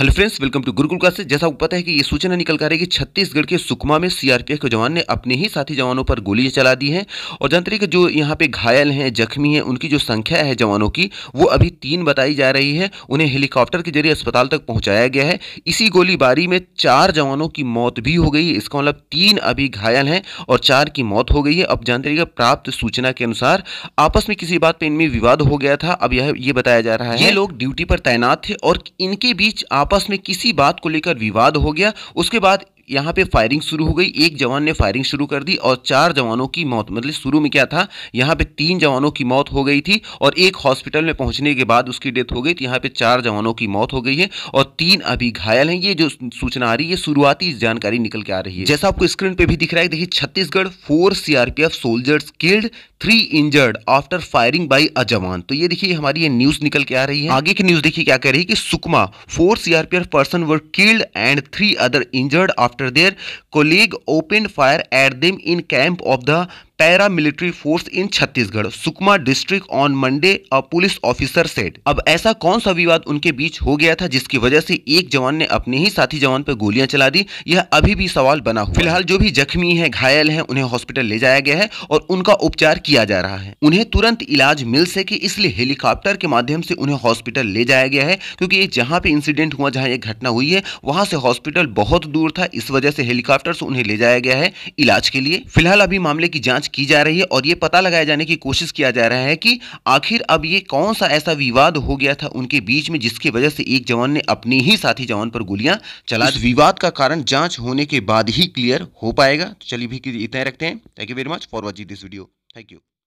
hello friends welcome to Gurukul classes जैसा आपको पता है कि ये सूचना निकल कर रही है कि छत्तीसगढ़ के सुकमा में सीआरपीएफ के जवान ने अपने ही साथी जवानों पर गोलियां चला दी हैं और जानते हैं कि जो यहाँ पे घायल हैं जख्मी हैं उनकी जो संख्या है जवानों की वो अभी तीन बताई जा रही है उन्हें हेलीकॉप्टर के जरिए अस्पताल तक पहुँचाया गया है इसी गोलीबारी में चार जवानों की मौत भी हो गई इसका मतलब तीन अभी घायल हैं और चार की मौत हो गई है अब जानते रहिएगा प्राप्त सूचना के अनुसार आपस में किसी बात पर इनमें विवाद हो गया था अब यह ये बताया जा रहा है ये लोग ड्यूटी पर तैनात थे और इनके बीच आप आपस में किसी बात को लेकर विवाद हो गया उसके बाद यहाँ पे फायरिंग शुरू हो गई एक जवान ने फायरिंग शुरू कर दी और चार जवानों की मौत मतलब शुरू में क्या था यहाँ पे तीन जवानों की मौत हो गई थी और एक हॉस्पिटल में पहुंचने के बाद उसकी डेथ हो गई तो यहाँ पे चार जवानों की मौत हो गई है और तीन अभी घायल हैं ये जो सूचना आ रही है शुरुआती जानकारी निकल के आ रही है जैसा आपको स्क्रीन पे भी दिख रहा है देखिए Chhattisgarh four CRPF soldiers killed three injured after firing by a jawan तो ये देखिए हमारी ये न्यूज निकल के आ रही है आगे की न्यूज देखिए क्या कह रही है कि Sukma four CRPF person were killed and three other injured after after their colleague opened fire at them in camp of the paramilitary force in Chhattisgarh Sukma district on Monday a police officer said अब ऐसा कौन सा विवाद उनके बीच हो गया था जिसकी वजह से एक जवान ने अपने ही साथी जवान पर गोलियां चला दी यह अभी भी सवाल बना हुआ फिलहाल जो भी जख्मी है घायल है उन्हें हॉस्पिटल ले जाया गया है और उनका उपचार किया जा रहा है उन्हें तुरंत इलाज मिल सके इसलिए हेलीकॉप्टर के माध्यम से उन्हें हॉस्पिटल ले जाया गया है क्योंकि जहां पे इंसिडेंट हुआ जहां एक घटना हुई है वहां से हॉस्पिटल बहुत दूर था इस वजह से हेलीकॉप्टर से उन्हें ले जाया गया है इलाज के लिए फिलहाल अभी मामले की जांच की जा रही है और ये पता लगाए जाने की कोशिश किया जा रहा है कि आखिर अब ये कौन सा ऐसा विवाद हो गया था उनके बीच में जिसकी वजह से एक जवान ने अपने ही साथी जवान पर गोलियां चला विवाद का कारण जांच होने के बाद ही क्लियर हो पाएगा तो चलिए भी इतना रखते हैं thank you very much for watching this video thank you